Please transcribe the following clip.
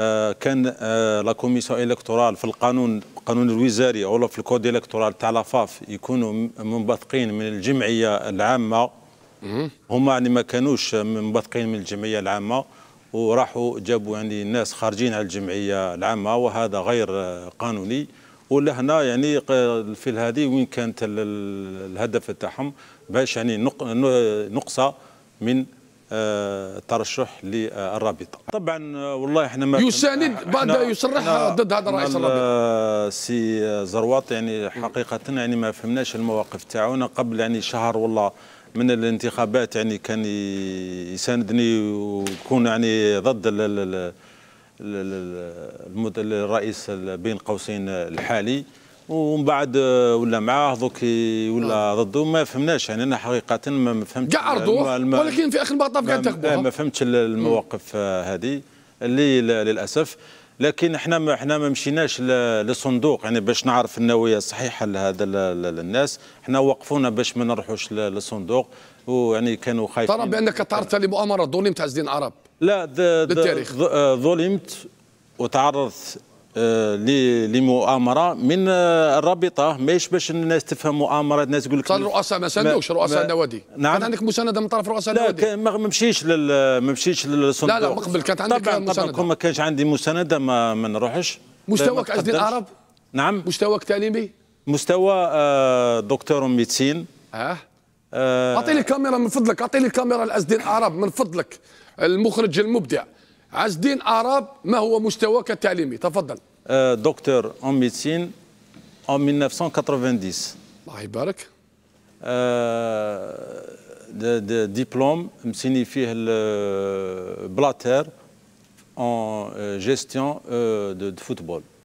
آه، كان آه، لا كوميسيون الكتورال في القانون القانون الوزاري ولا في الكود الكتورال تاع لافاف يكونوا منبثقين من الجمعيه العامه هما يعني ما كانوش منبثقين من الجمعيه العامه وراحوا جابوا يعني الناس خارجين على الجمعيه العامه وهذا غير قانوني ولهنا يعني في هذه وين كانت الهدف تاعهم باش يعني نقصه من ترشح للرابطه طبعا والله احنا ما يساند بعد يصرح ضد هذا الرئيس الرابطه سي زروات يعني حقيقه يعني ما فهمناش المواقف تاعونا قبل يعني شهر والله من الانتخابات يعني كان يساندني ويكون يعني ضد الرئيس بين قوسين الحالي ومن بعد آه، ولا معاه دوك ولا آه. ضده ما فهمناش يعني انا حقيقه ما فهمتش كاع ولكن في اخر المطاف كانت تاخذوها ما فهمتش المواقف آه، هذه اللي للاسف لكن احنا ما احنا ما مشيناش للصندوق يعني باش نعرف النويه الصحيحه لهذا الناس احنا وقفونا باش ما نروحوش للصندوق ويعني كانوا خايفين ترى بانك تعرضت لمؤامره ظلمت عز الدين عرب لا ظلمت وتعرضت للمؤامره من الرابطه ماهيش باش الناس تفهم مؤامره الناس يقول لك صار رؤساء ما ساندوش رؤساء النوادي نعم كان عندك مسانده من طرف رؤساء النوادي لا ما مشيش لل... ما مشيش للصندوق لا لا قبل كانت عندك طبعا مساندة. طبعا ما كانش عندي مسانده ما, ما نروحش مستواك عز الدين العرب نعم مستواك تعليمي مستوى آه، دكتور ميتسين اه اعطيني الكاميرا من فضلك اعطيني الكاميرا لعز الدين عرب من فضلك المخرج المبدع عز الدين عرب ما هو مستواك التعليمي تفضل docteur en médecine en 1990. الله يبارك. دبلوم مسيني فيه بلاتير en gestion de football.